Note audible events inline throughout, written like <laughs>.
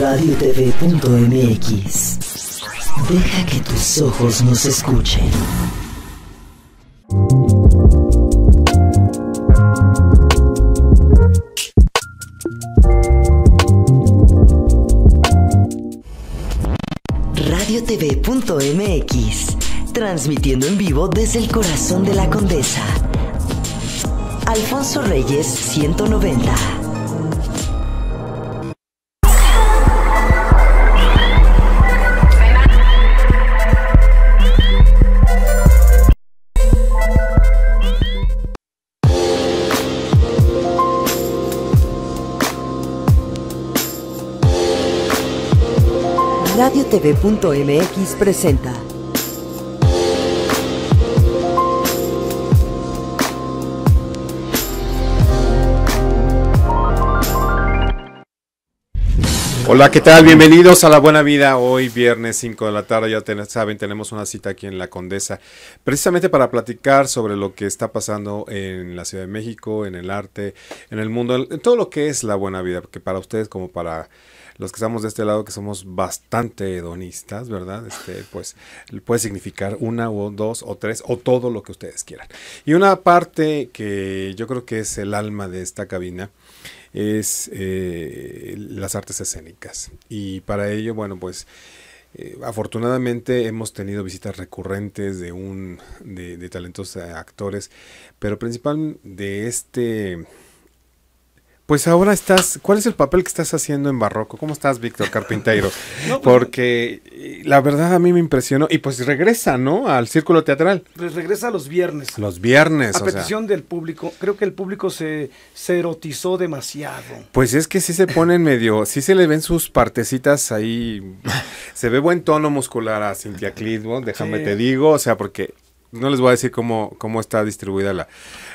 radiotv.mx. Deja que tus ojos nos escuchen. Radiotv.mx, transmitiendo en vivo desde el corazón de la condesa. Alfonso Reyes 190. TV.mx presenta. Hola, ¿qué tal? Bienvenidos a La Buena Vida. Hoy viernes 5 de la tarde, ya saben, tenemos una cita aquí en La Condesa, precisamente para platicar sobre lo que está pasando en la Ciudad de México, en el arte, en el mundo, en todo lo que es la buena vida, porque para ustedes como para los que estamos de este lado, que somos bastante hedonistas, ¿verdad? Este, pues puede significar una o dos o tres o todo lo que ustedes quieran. Y una parte que yo creo que es el alma de esta cabina es eh, las artes escénicas. Y para ello, bueno, pues... Eh, afortunadamente hemos tenido visitas recurrentes de un de, de talentos actores, pero principal de este pues ahora estás, ¿cuál es el papel que estás haciendo en Barroco? ¿Cómo estás, Víctor Carpinteiro? <laughs> Pues porque eh, la verdad a mí me impresionó. Y pues regresa, ¿no? Al círculo teatral. Pues regresa los viernes. Los viernes. A petición del público. Creo que el público se, erotizó demasiado. Pues es que sí se pone en medio, sí se le ven sus partecitas ahí. <laughs> se ve buen tono muscular a Cintia Clitbo, déjame te digo. O sea, porque no les voy a decir cómo, cómo está distribuida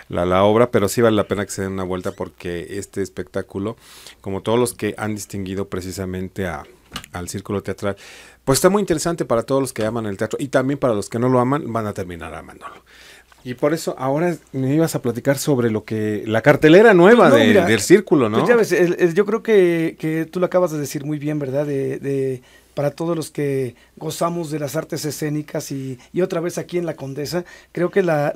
la, obra, pero sí vale la pena que se den una vuelta porque este espectáculo, como todos los que han distinguido precisamente a, al círculo teatral, pues está muy interesante para todos los que aman el teatro y también para los que no lo aman, van a terminar amándolo. Y por eso ahora me ibas a platicar sobre lo que la cartelera nueva pues del círculo, pues ¿no? Pues ya ves, yo creo que, que, tú lo acabas de decir muy bien, ¿verdad? de, para todos los que gozamos de las artes escénicas y, otra vez aquí en la Condesa, creo que la,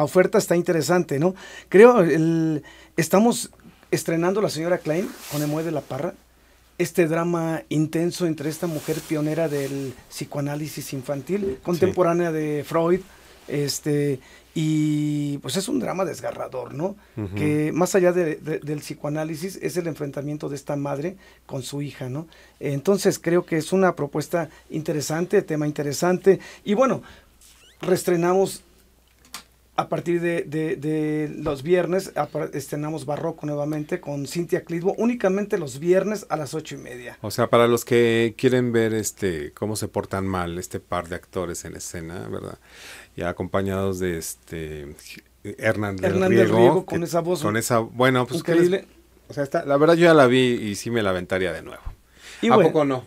oferta está interesante, ¿no? Creo, estamos estrenando La señora Klein con Emue de la Parra, este drama intenso entre esta mujer pionera del psicoanálisis infantil, contemporánea de Freud, este, y pues es un drama desgarrador, ¿no? Que más allá del psicoanálisis es el enfrentamiento de esta madre con su hija, ¿no? Entonces creo que es una propuesta interesante, tema interesante. Y bueno, restrenamos a partir de, los viernes estrenamos Barroco nuevamente con Cintia Clitbo, únicamente los viernes a las ocho y media. O sea, para los que quieren ver este cómo se portan mal este par de actores en escena, ¿verdad? ya acompañados de este Hernán del Riego, con esa voz. esa, bueno, pues increíble. la verdad yo ya la vi y sí me la aventaría de nuevo. Y ¿A poco no?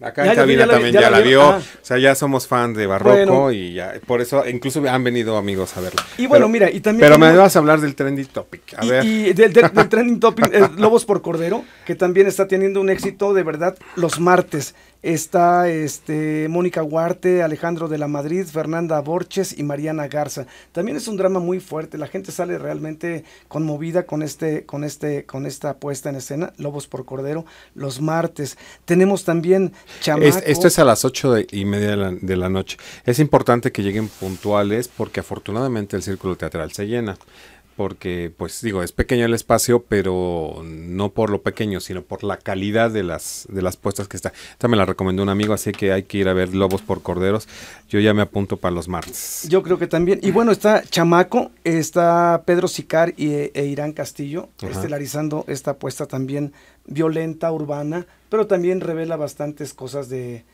Acá en cabina también ya, la vio. O sea, ya somos fans de Barroco y ya. Por eso incluso han venido amigos a verla. Y bueno, mira, y también. Pero me vas a hablar del trending topic. A y, ver. del <laughs> trending topic, Lobos por Cordero, que también está teniendo un éxito de verdad los martes está este, Mónica Huarte, Alejandro de la Madrid, Fernanda Borches y Mariana Garza. También es un drama muy fuerte, la gente sale realmente conmovida con, este, con, este, con esta puesta en escena, Lobos por Cordero, los martes. Tenemos también Chamaco. esto es a las ocho y media de la noche. Es importante que lleguen puntuales porque afortunadamente el círculo teatral se llena porque pues digo, es pequeño el espacio, pero no por lo pequeño, sino por la calidad de las, de las puestas que está. Esta me la recomendó un amigo, así que hay que ir a ver Lobos por Corderos. Yo ya me apunto para los martes. Yo creo que también. Y bueno, está Chamaco, está Pedro Sicar y, eh, e Irán Castillo, estelarizando esta apuesta también violenta, urbana, pero también revela bastantes cosas de,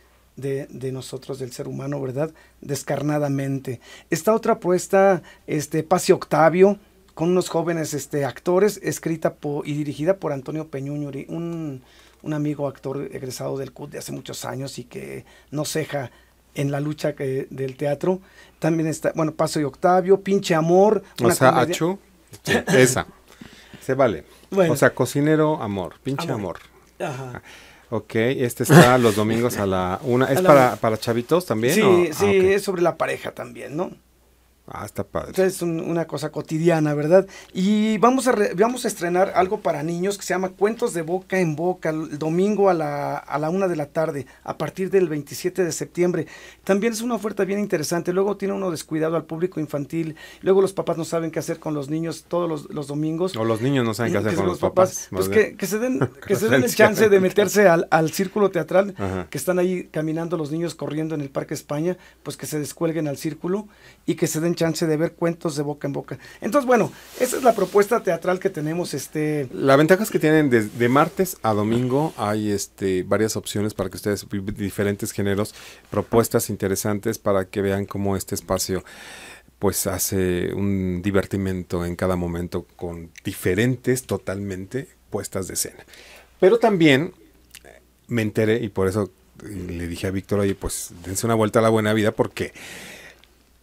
nosotros, del ser humano, ¿verdad? Descarnadamente. Está otra apuesta, este, Pase Octavio, con unos jóvenes este, actores, escrita y dirigida por Antonio Peñuñuri, un, un amigo actor egresado del CUT de hace muchos años y que no ceja en la lucha eh, del teatro. También está, bueno, Paso y Octavio, Pinche Amor. O sea, <laughs> esa, se vale. O sea, Cocinero Amor, Pinche Amor. Ajá. Ah, ok, este está los domingos a la una. <laughs> ¿Es Para, para chavitos también? Sí, ah, sí, es sobre la pareja también, ¿no? Ah, está padre. es una cosa cotidiana, ¿verdad? Y vamos a, vamos a estrenar algo para niños que se llama Cuentos de Boca en Boca, el domingo a la, a la una de la tarde, a partir del 27 de septiembre. También es una oferta bien interesante. Luego tiene uno descuidado al público infantil. Luego los papás no saben qué hacer con los niños todos los, domingos. O los niños no saben qué hacer con los papás. pues que, se den, <laughs> que se el chance de meterse al, círculo teatral, que están ahí caminando los niños corriendo en el Parque España, pues que se descuelguen al círculo y que se den chance de ver cuentos de boca en boca. Entonces, bueno, esa es la propuesta teatral que tenemos. Este... La ventaja es que tienen de, martes a domingo hay este, varias opciones para que ustedes, diferentes géneros, propuestas interesantes para que vean cómo este espacio pues hace un divertimento en cada momento con diferentes totalmente puestas de escena. Pero también eh, me enteré y por eso eh, le dije a Víctor, oye, pues dense una vuelta a la buena vida porque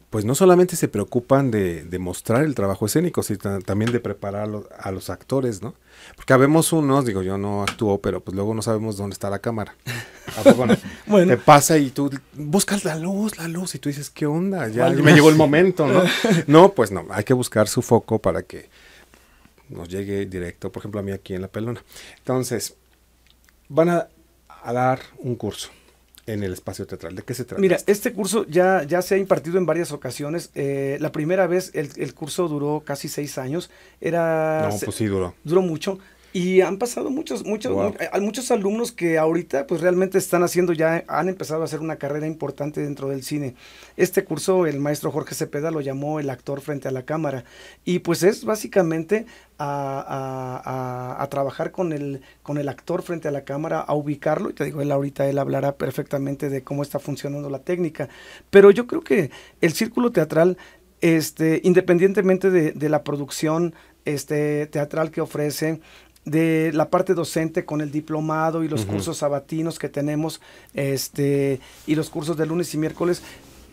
pues no solamente se preocupan de, mostrar el trabajo escénico, sino también de preparar a los, actores, ¿no? Porque habemos unos, digo, yo no actúo, pero pues luego no sabemos dónde está la cámara. Ah, pues, <laughs> bueno. Te pasa y tú buscas la luz, la luz, y tú dices, ¿qué onda? Ya me llegó el momento, ¿no? <laughs> no, pues no, hay que buscar su foco para que nos llegue directo, por ejemplo, a mí aquí en La Pelona. Entonces, van a dar un curso en el espacio teatral. ¿De qué se trata? Mira, este curso ya, ya se ha impartido en varias ocasiones. Eh, la primera vez el, el, curso duró casi seis años. Era, no, pues sí duró. Duró mucho. Y han pasado muchos, muchos, muchos alumnos que ahorita pues realmente están haciendo ya, han empezado a hacer una carrera importante dentro del cine. Este curso el maestro Jorge Cepeda lo llamó el actor frente a la cámara. Y pues es básicamente a a, trabajar con el, con el actor frente a la cámara, a ubicarlo. Y te digo, él ahorita él hablará perfectamente de cómo está funcionando la técnica. Pero yo creo que el círculo teatral, este, independientemente de, la producción este, teatral que ofrece, de la parte docente con el diplomado y los cursos sabatinos que tenemos este y los cursos de lunes y miércoles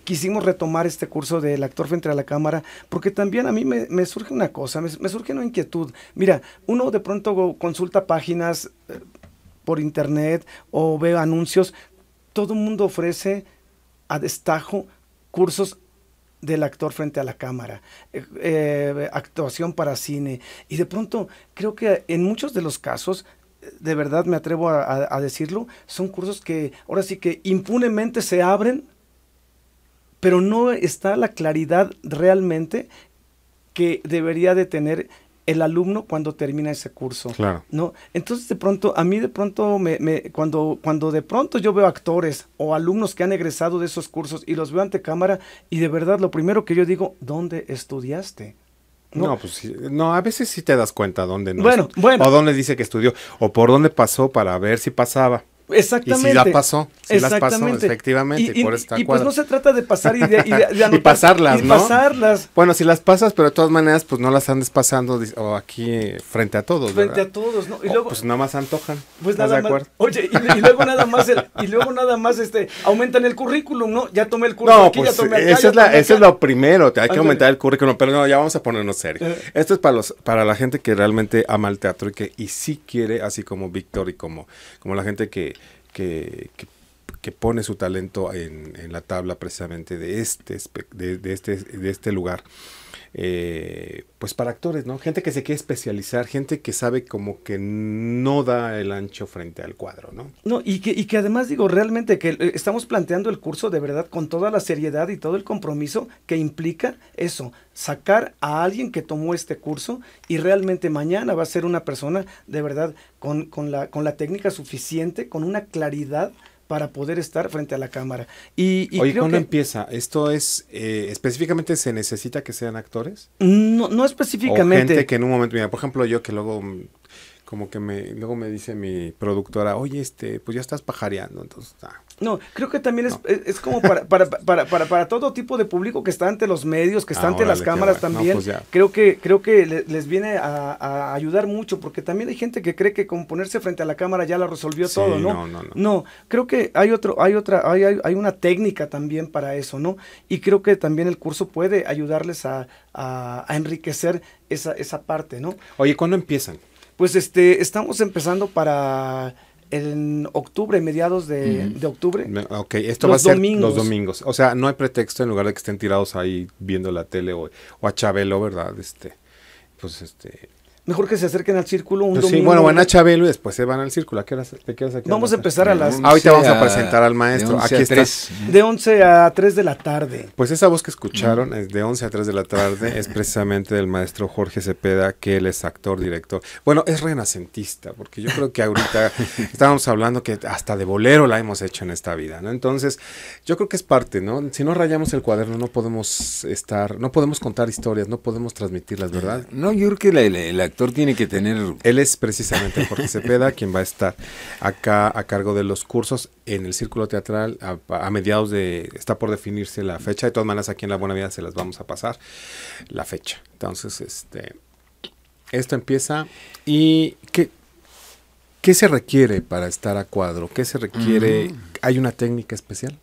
quisimos retomar este curso del actor frente a la cámara, porque también a mí me, surge una cosa, me, surge una inquietud. Mira, uno de pronto consulta páginas eh, por internet o ve anuncios, todo el mundo ofrece a destajo cursos del actor frente a la cámara, eh, eh, actuación para cine. Y de pronto, creo que en muchos de los casos, de verdad me atrevo a decirlo, son cursos que ahora sí que impunemente se abren pero no está la claridad realmente que debería de tener el alumno cuando termina ese curso. Claro. ¿no? Entonces, de pronto, a mí de pronto, me, me, cuando, cuando de pronto yo veo actores o alumnos que han egresado de esos cursos y los veo ante cámara, y de verdad lo primero que yo digo, ¿dónde estudiaste? No, pues no, a veces sí te das cuenta dónde no. Bueno, O dónde dice que estudió, o por dónde pasó para ver si pasaba. Exactamente. Y si la pasó, si las pasó, efectivamente. Y, pues no se trata de pasar y y <laughs> pasarlas, ¿no? pasarlas. Bueno, si las pasas, pero de todas maneras, pues no las andes pasando aquí eh, frente a todos, Frente a todos, ¿no? Y luego, pues nada más antojan. Pues nada más. Oye, y, luego nada más, y luego nada más, este, aumentan el currículum, ¿no? Ya tomé el currículum no, ya pues, tomé es Eso es lo primero, hay que aumentar el currículum, pero no, ya vamos a ponernos serios Esto es para los, para la gente que realmente ama el teatro y que y sí quiere, así como Víctor y como, como la gente que que, que, pone su talento en, en, la tabla precisamente de este, de, de este, de este lugar. Eh, pues para actores, ¿no? Gente que se quiere especializar, gente que sabe como que no da el ancho frente al cuadro, ¿no? No, y que, y que además digo, realmente que eh, estamos planteando el curso de verdad con toda la seriedad y todo el compromiso que implica eso, sacar a alguien que tomó este curso y realmente mañana va a ser una persona de verdad con, con, la, con la técnica suficiente, con una claridad para poder estar frente a la cámara. Y, Oye, empieza? ¿Esto es eh, específicamente se necesita que sean actores? No, no específicamente. O gente que en un momento, mira, por ejemplo, yo que luego como que me, luego me dice mi productora, oye, este, pues ya estás pajareando, entonces, ah. No, creo que también es, como para, para, para, para, todo tipo de público que está ante los medios, que está ah, ante las cámaras también. Pues creo que, creo que les viene a, ayudar mucho, porque también hay gente que cree que con ponerse frente a la cámara ya la resolvió todo, ¿no? ¿no? No, no, no. creo que hay otro, hay otra, hay, hay, hay, una técnica también para eso, ¿no? Y creo que también el curso puede ayudarles a, enriquecer esa, esa parte, ¿no? Oye, ¿cuándo empiezan? Pues este, estamos empezando para en octubre, mediados de, octubre. Ok, esto va a ser los domingos. O sea, no hay pretexto en lugar de que estén tirados ahí viendo la tele o, o a Chabelo, ¿verdad? Este, pues este, Mejor que se acerquen al círculo un pues domingo. Sí, bueno, van a Chabelo y después se van al círculo. ¿A qué horas te quedas aquí? Vamos a empezar a las... Ahorita vamos a, presentar al maestro. Aquí está. De 11 a 3 de la tarde. Pues esa voz que escucharon es de 11 a 3 de la tarde es precisamente del maestro Jorge Cepeda, que él es actor, director. Bueno, es renacentista, porque yo creo que ahorita <laughs> estábamos hablando que hasta de bolero la hemos hecho en esta vida, ¿no? Entonces, yo creo que es parte, ¿no? Si no rayamos el cuaderno no podemos estar, no podemos contar historias, no podemos transmitirlas, ¿verdad? No, yo creo que la actor tiene que tener... Él es precisamente Jorge Cepeda quien va a estar acá a cargo de los cursos en el Círculo Teatral a, mediados de... Está por definirse la fecha. De todas maneras, aquí en La Buena Vida se las vamos a pasar la fecha. Entonces, este... Esto empieza y ¿qué, ¿Qué se requiere para estar a cuadro? ¿Qué se requiere? Mm. ¿Hay una técnica especial?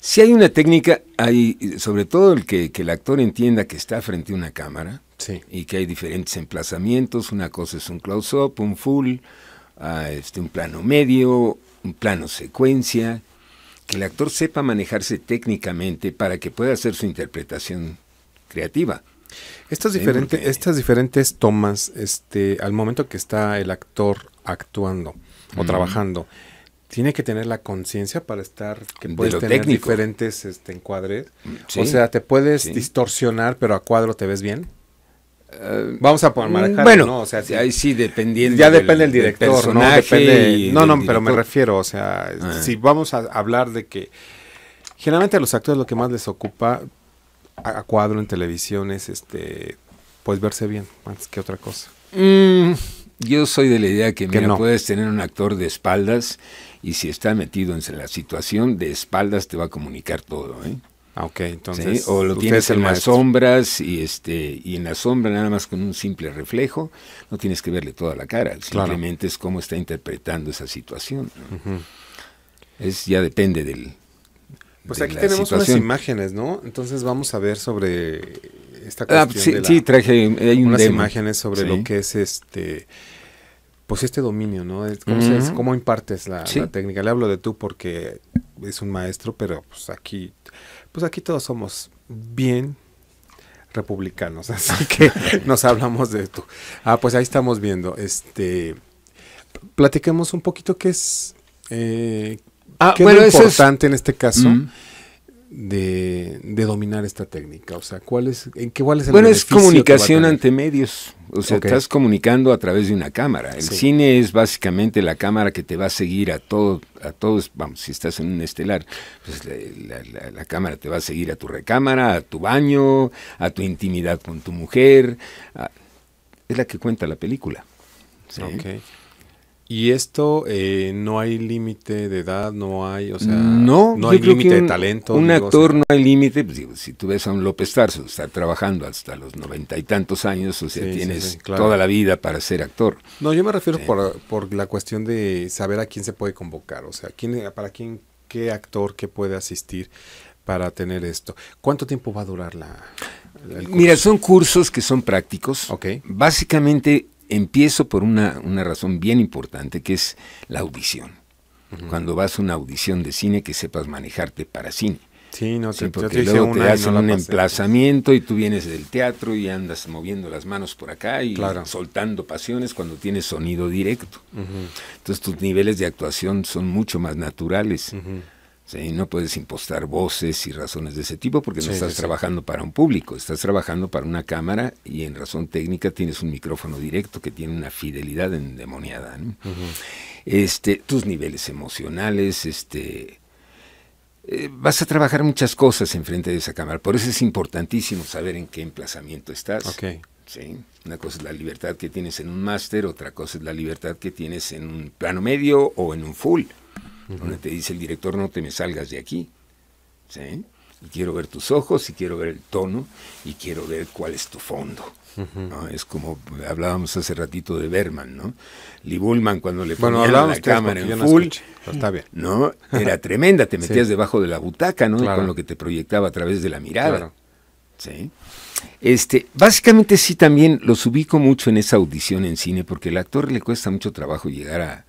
Si hay una técnica, hay, sobre todo el que el actor entienda que está frente a una cámara, Sí. Y que hay diferentes emplazamientos. Una cosa es un close-up, un full, ah, este, un plano medio, un plano secuencia. Que el actor sepa manejarse técnicamente para que pueda hacer su interpretación creativa. Estas, diferentes, estas diferentes tomas, este, al momento que está el actor actuando o trabajando, tiene que tener la conciencia para estar que puedes tener diferentes este, encuadres. Mm, o sea, te puedes distorsionar, pero a cuadro te ves bien. Eh, vamos a poner manejar, mm, bueno, ¿no? O sea, sí, ahí sí dependiendo. Ya depende el director, ¿no? no, no, pero me refiero, o sea, ah. si vamos a hablar de que generalmente a los actores lo que más les ocupa a, cuadro en televisión es este pues verse bien antes que otra cosa. Mm, yo soy de la idea que, no. puedes tener un actor de espaldas y si está metido en la situación de espaldas te va a comunicar todo, ¿eh? Ah, entonces. O lo tienes en las sombras y, este, y en la sombra nada más con un simple reflejo, no tienes que verle toda la cara, simplemente es cómo está interpretando esa situación. es, ya depende del. Pues aquí tenemos unas imágenes, ¿no? Entonces vamos a ver sobre esta ah, cuestión. sí, traje unas imágenes sobre lo que es este pues este dominio, ¿no? ¿Cómo, impartes la, técnica? Le hablo de tú porque es un maestro, pero pues aquí pues aquí todos somos bien republicanos, <laughs> así que nos hablamos de tú. Ah, pues ahí estamos viendo. Este, platiquemos un poquito qué es, eh, ah, qué es importante en este caso. Mm de, dominar esta técnica? O sea, ¿cuál es, en qué, cuál es el Bueno, es comunicación ante medios. O sea, estás comunicando a través de una cámara. El cine es básicamente la cámara que te va a seguir a todo, a todos. Vamos, si estás en un estelar, pues, la, cámara te va a seguir a tu recámara, a tu baño, a tu intimidad con tu mujer. es la que cuenta la película. ¿sí? Y esto eh, no hay límite de edad, no hay, o sea, no, hay límite de talento. Un actor no hay límite, pues, si tú ves a un López Tarso, está trabajando hasta los noventa y tantos años, o sea, tienes toda la vida para ser actor. No, yo me refiero por, por, la cuestión de saber a quién se puede convocar, o sea, quién, para quién, qué actor que puede asistir para tener esto. ¿Cuánto tiempo va a durar la... Mira, son cursos que son prácticos. Ok. Básicamente empiezo por una, razón bien importante, que es la audición. Cuando vas a una audición de cine, que sepas manejarte para cine. Sí, no, te, porque luego te hacen un pues. emplazamiento y tú vienes del teatro y andas moviendo las manos por acá y soltando pasiones cuando tienes sonido directo. Entonces tus niveles de actuación son mucho más naturales. No puedes impostar voces y razones de ese tipo porque no estás trabajando para un público, estás trabajando para una cámara y en razón técnica tienes un micrófono directo que tiene una fidelidad endemoniada. este, tus niveles emocionales, este, eh, vas a trabajar muchas cosas enfrente de esa cámara, por eso es importantísimo saber en qué emplazamiento estás. Una cosa es la libertad que tienes en un máster, otra cosa es la libertad que tienes en un plano medio o en un full donde te dice el director, no te me salgas de aquí. ¿sí? Y quiero ver tus ojos, y quiero ver el tono, y quiero ver cuál es tu fondo. Es como hablábamos hace ratito de Berman, ¿no? Lee Bullman cuando le ponía la cámara en full, Era <laughs> tremenda, te metías debajo de la butaca, ¿no? con lo que te proyectaba a través de la mirada. ¿sí? Este, básicamente sí también los ubico mucho en esa audición en cine porque al actor le cuesta mucho trabajo llegar a,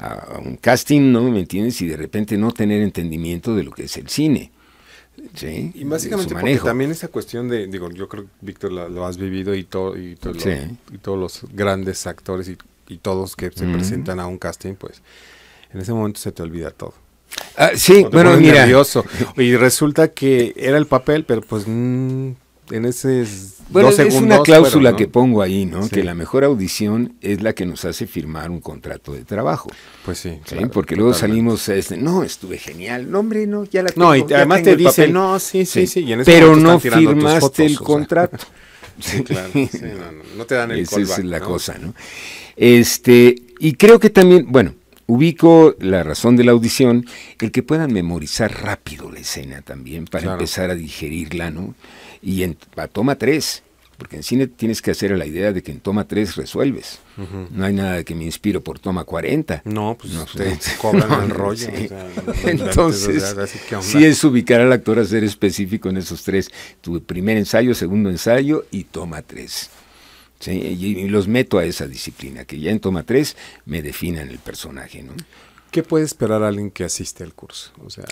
a, un casting, ¿no? ¿Me entiendes? Y de repente no tener entendimiento de lo que es el cine. ¿sí? Y básicamente porque también esa cuestión de, digo, yo creo que Víctor lo, has vivido y, todo y, y todos los grandes actores y, todos que se presentan a un casting, pues en ese momento se te olvida todo. Ah, sí, bueno, mira. Y resulta que era el papel, pero pues mm, en ese bueno, es una cláusula que pongo ahí, ¿no? Que la mejor audición es la que nos hace firmar un contrato de trabajo. Pues sí. Porque luego salimos, este, no, estuve genial, no, hombre, no, ya la tengo, No, y además te dicen, no, sí, sí, sí, y en ese pero no firmaste el contrato. <laughs> sí, claro, no, no, no, te dan el Esa es la cosa, ¿no? Este, y creo que también, bueno, ubico la razón de la audición, el que puedan memorizar rápido la escena también para empezar a digerirla, ¿no? Y en toma tres, porque en cine tienes que hacer la idea de que en toma tres resuelves. No hay nada que me inspiro por toma cuarenta. No, pues no, cobran rollo. Entonces, sí si es ubicar al actor a ser específico en esos tres. Tu primer ensayo, segundo ensayo y toma tres. Y los meto a esa disciplina, que ya en toma tres me definan el personaje, ¿no? ¿Qué puede esperar alguien que asiste al curso? O sea,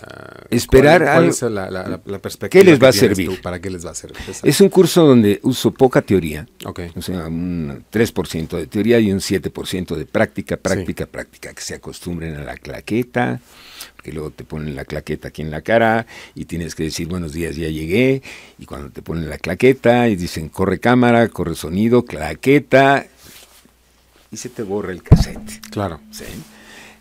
esperar ¿cuál, es la, perspectiva? ¿Qué les va a servir? ¿Para qué les va a servir? Es un curso donde uso poca teoría, okay. o sea, un 3% de teoría y un 7% de práctica, práctica, práctica, que se acostumbren a la claqueta, porque luego te ponen la claqueta aquí en la cara y tienes que decir buenos días, ya llegué, y cuando te ponen la claqueta y dicen corre cámara, corre sonido, claqueta, y se te borra el cassette. Claro. ¿sí?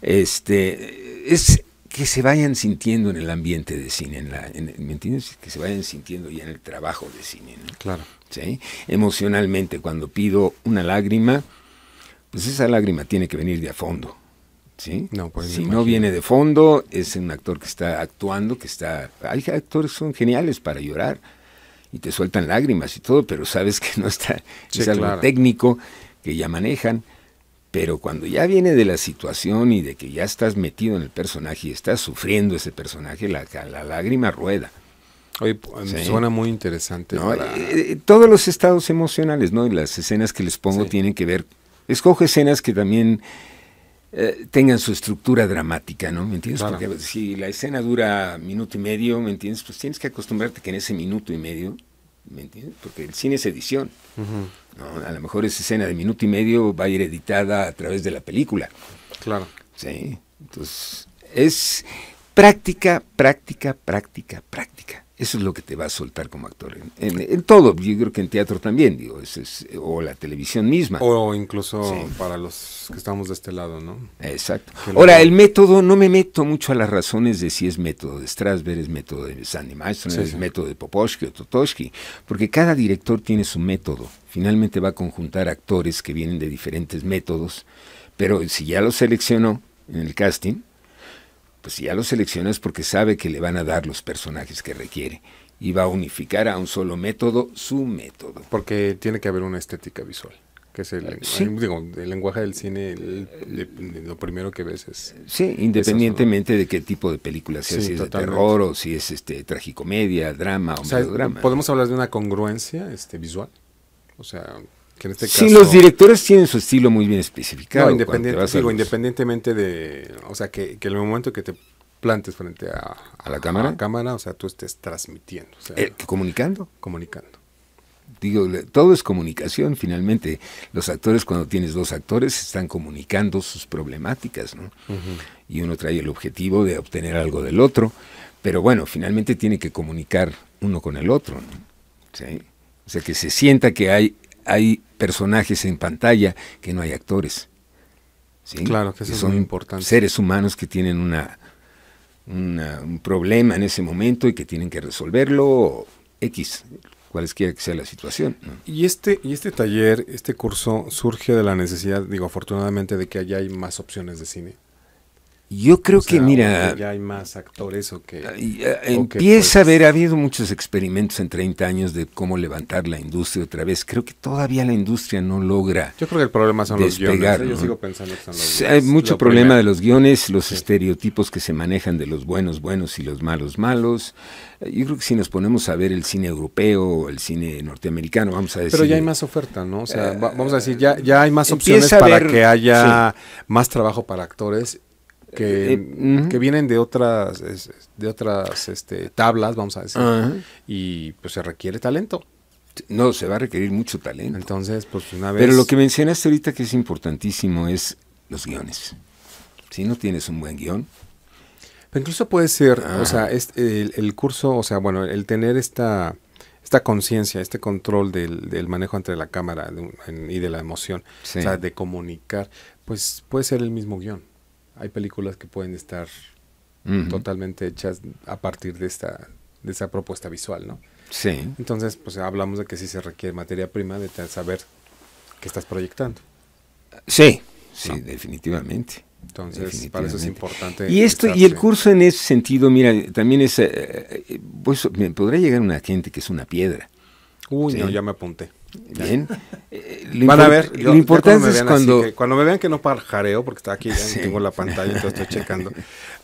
este, es que se vayan sintiendo en el ambiente de cine, en la, ¿me entiendes? Que se vayan sintiendo ya en el trabajo de cine, ¿no? Claro. ¿Sí? Emocionalmente, cuando pido una lágrima, pues esa lágrima tiene que venir de a fondo, ¿sí? Pues, si no viene de fondo, es un actor que está actuando, que está... Hay actores que son geniales para llorar y te sueltan lágrimas y todo, pero sabes que no está... es algo técnico que ya manejan. Pero cuando ya viene de la situación y de que ya estás metido en el personaje y estás sufriendo ese personaje, la, la lágrima rueda. Oye, me em, suena muy interesante. Eh, eh, todos los estados emocionales, ¿no? Y las escenas que les pongo tienen que ver. Escoge escenas que también eh, tengan su estructura dramática, ¿no? ¿Me entiendes? Porque si la escena dura minuto y medio, ¿me entiendes? Pues tienes que acostumbrarte que en ese minuto y medio, ¿me entiendes? Porque el cine es edición. A lo mejor esa escena de minuto y medio va a ir editada a través de la película. Claro. Sí, entonces es práctica, práctica, práctica, práctica. Eso es lo que te va a soltar como actor. En, todo, yo creo que en teatro también, digo, es, o la televisión misma. O incluso para los que estamos de este lado, ¿no? Exacto. Ahora, el método, no me meto mucho a las razones de si es método de Strasberg, es método de Sandy Maestro, es método de Popovsky o Totoshki, porque cada director tiene su método. Finalmente va a conjuntar actores que vienen de diferentes métodos, pero si ya los seleccionó en el casting, pues ya lo selecciona porque sabe que le van a dar los personajes que requiere y va a unificar a un solo método su método. Porque tiene que haber una estética visual, que es el, ah, lenguaje del cine, lo primero que ves es... Sí, independientemente de qué tipo de película sea, si es de terror o si es este tragicomedia, drama o, ¿Podemos hablar de una congruencia este, visual? O sea, si este los directores tienen su estilo muy bien especificado. independientemente de, o sea, que, en el momento que te plantes frente a, la cámara, a la cámara, o sea, tú estés transmitiendo, eh, comunicando, comunicando. Digo, todo es comunicación finalmente. Los actores, cuando tienes dos actores, están comunicando sus problemáticas, ¿no? Y uno trae el objetivo de obtener algo del otro, pero bueno, finalmente tiene que comunicar uno con el otro, ¿no? O sea, que se sienta que hay hay personajes en pantalla que no hay actores. ¿sí? Claro, que, son importantes Seres humanos que tienen una, un problema en ese momento y que tienen que resolverlo, X, cualesquiera que sea la situación. Y, este, y este taller, este curso, surge de la necesidad, digo, afortunadamente, de que allá hay más opciones de cine. Yo creo que, mira. Ya hay más actores o que. Eh, eh, pues empieza a haber, ha habido muchos experimentos en 30 años de cómo levantar la industria otra vez. Creo que todavía la industria no logra. Yo creo que el problema son los guiones. ¿eh? Yo sigo pensando Hay mucho problema de los guiones, los estereotipos que se manejan de los buenos, buenos y los malos, malos. Yo creo que si nos ponemos a ver el cine europeo, o el cine norteamericano, vamos a decir. Pero ya hay más oferta, ¿no? O sea, vamos a decir, ya, ya hay más opciones para que haya más trabajo para actores eh, que, vienen de otras, de otras este, tablas, vamos a decir, y pues se requiere talento. No, se va a requerir mucho talento. Entonces, pues una vez... Pero lo que mencionaste ahorita que es importantísimo es los guiones. Si no tienes un buen guión, incluso puede ser, o sea, ah. este, el, curso, o sea, bueno, el tener esta, esta conciencia, este control del, manejo entre la cámara y de la emoción, o sea, de comunicar, pues puede ser el mismo guión hay películas que pueden estar totalmente hechas a partir de esta esa propuesta visual, ¿no? Sí. Entonces, pues hablamos de que sí se requiere materia prima de saber qué estás proyectando. Sí, sí, definitivamente. Entonces, para eso es importante. Y esto y el curso en ese sentido, mira, también es, eh, eh pues podría llegar una gente que es una piedra. Uy, no, ya me apunté. Bien. <laughs> Eh, van a ver, lo importante es cuando... cuando me vean que no jareo porque está aquí, ya <laughs> tengo la pantalla, entonces estoy checando,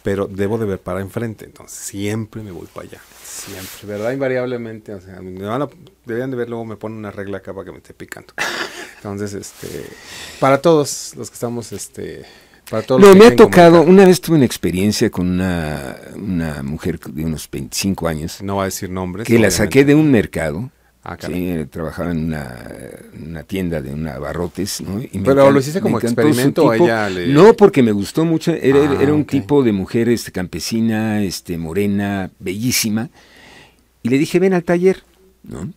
pero debo de ver para enfrente, entonces siempre me voy para allá, siempre, ¿verdad? Invariablemente, o sea, me van a, de ver, luego me pone una regla acá para que me esté picando. Entonces, este, para todos los que estamos, este, para todos los que me ha tocado, una vez tuve una experiencia con una, una mujer de unos 25 años. No va a decir nombres. Que la saqué de un mercado Ah, sí, trabajaba en una, tienda de una abarrotes, ¿no? Pero lo hiciste como experimento a No, porque me gustó mucho. Era, ah, un tipo de mujer este, campesina, este, morena, bellísima. Y le dije, ven al taller, ¿no?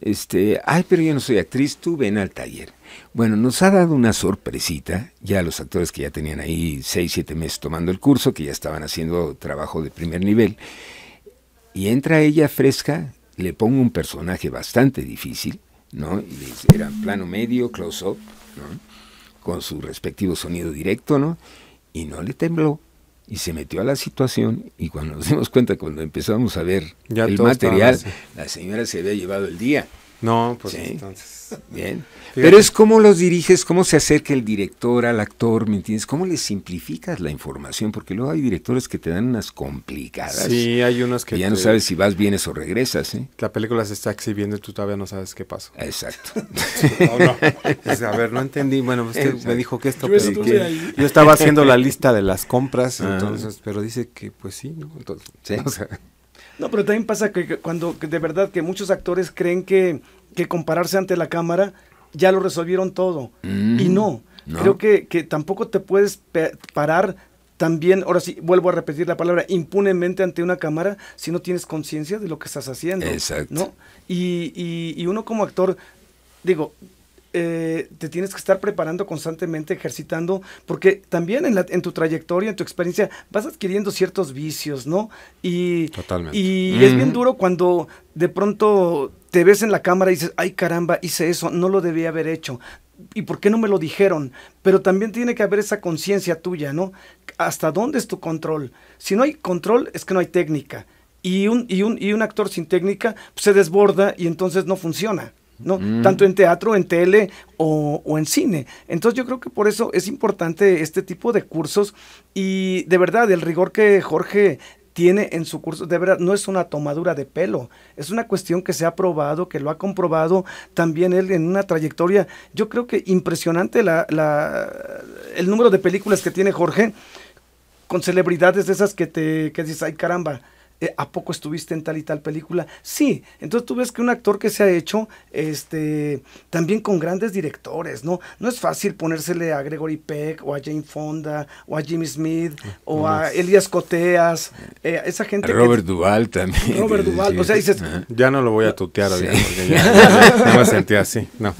Este, ay, pero yo no soy actriz, tú ven al taller. Bueno, nos ha dado una sorpresita, ya los actores que ya tenían ahí 6, siete meses tomando el curso, que ya estaban haciendo trabajo de primer nivel, y entra ella fresca, le pongo un personaje bastante difícil, ¿no? Era plano medio, close-up, ¿no? Con su respectivo sonido directo, ¿no? Y no le tembló y se metió a la situación y cuando nos dimos cuenta, cuando empezamos a ver el material, la señora se había llevado el día. No, pues entonces. Bien. <laughs> Pero es cómo los diriges, cómo se acerca el director al actor, ¿me entiendes? ¿Cómo le simplificas la información? Porque luego hay directores que te dan unas complicadas. Sí, hay unos que. ya no sabes si vas, vienes o regresas, ¿eh? La película se está exhibiendo y tú todavía no sabes qué pasó. Exacto. <laughs> a ver, no entendí. Bueno, usted pues, me dijo que esto. Yo, yo estaba haciendo la lista de las compras, ah. entonces, pero dice que pues sí, ¿no? Entonces, <laughs> o sea, no, pero también pasa que cuando de verdad que muchos actores creen que, que compararse ante la cámara ya lo resolvieron todo. Mm. Y no. Creo que, tampoco te puedes parar también, ahora sí, vuelvo a repetir la palabra, impunemente ante una cámara si no tienes conciencia de lo que estás haciendo. Exacto. y uno como actor, digo, eh, te tienes que estar preparando constantemente, ejercitando, porque también en, la, tu trayectoria, en tu experiencia, vas adquiriendo ciertos vicios, ¿no? Y, y es bien duro cuando de pronto te ves en la cámara y dices, ay caramba, hice eso, no lo debía haber hecho. ¿Y por qué no me lo dijeron? Pero también tiene que haber esa conciencia tuya, ¿no? ¿Hasta dónde es tu control? Si no hay control, es que no hay técnica. Y un, y un, y un actor sin técnica pues, se desborda y entonces no funciona. Mm. Tanto en teatro, en tele o, en cine. Entonces yo creo que por eso es importante este tipo de cursos y de verdad el rigor que Jorge tiene en su curso, de verdad, no es una tomadura de pelo, es una cuestión que se ha probado, que lo ha comprobado también él en una trayectoria, yo creo que impresionante la, el número de películas que tiene Jorge con celebridades de esas que te que dices, ay caramba, eh, ¿a poco estuviste en tal y tal película? Sí, entonces tú ves que un actor que se ha hecho este, también con grandes directores, ¿no? No es fácil ponérsele a Gregory Peck o a Jane Fonda o a Jimmy Smith ah, o a Elias Coteas, eh, esa gente. Robert Duvall Duval también. Robert Duval, o sea, dices... Ya no lo voy a tutear, porque <laughs> ya, me sentí así, no.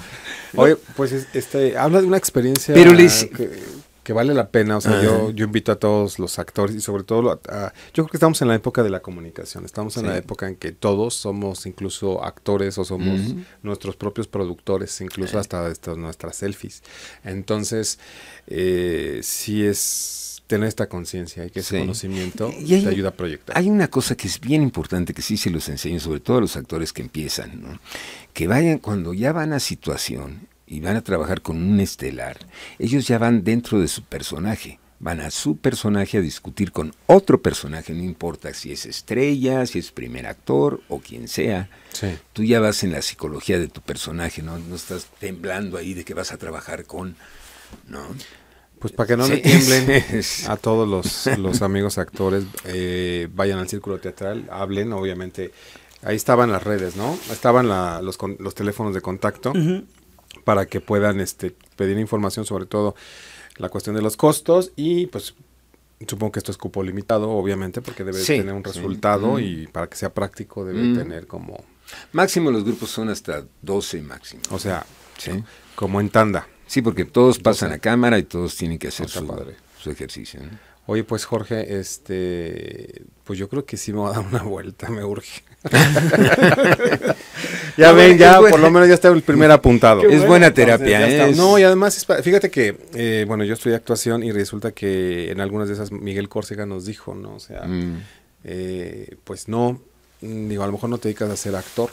Oye, pues este, habla de una experiencia que vale la pena. O sea, yo, yo invito a todos los actores y sobre todo a, yo creo que estamos en la época de la comunicación. Estamos en la época en que todos somos incluso actores o somos nuestros propios productores, incluso hasta estas nuestras selfies. Entonces, eh, sí es tener esta conciencia y que ese conocimiento y te ayuda a proyectar. Hay una cosa que es bien importante que sí se los enseñe, sobre todo a los actores que empiezan, ¿no? que vayan cuando ya van a situación y van a trabajar con un estelar, ellos ya van dentro de su personaje. Van a su personaje a discutir con otro personaje, no importa si es estrella, si es primer actor o quien sea. Sí. Tú ya vas en la psicología de tu personaje, ¿no? No estás temblando ahí de que vas a trabajar con, ¿no? Pues para que no le tiemblen <laughs> a todos los, los amigos actores, eh, vayan al círculo teatral, hablen, obviamente. Ahí estaban las redes, ¿no? Estaban la, los, los, teléfonos de contacto para que puedan este, pedir información sobre todo la cuestión de los costos y pues supongo que esto es cupo limitado, obviamente, porque debe tener un resultado y para que sea práctico debe tener como... Máximo los grupos son hasta 12 máximo. O sea, como en tanda. Sí, porque todos pasan a cámara y todos tienen que hacer su, su, ejercicio. ¿no? Oye, pues Jorge, este, pues yo creo que sí me va a dar una vuelta, me urge. <laughs> ya ven, ya por lo menos ya está el primer apuntado. es buena, terapia. ¿eh? No, y además fíjate que, eh, bueno, yo estudié actuación y resulta que en algunas de esas Miguel Córcega nos dijo, ¿no? O sea, mm. eh, pues no, digo, a lo mejor no te dedicas a ser actor,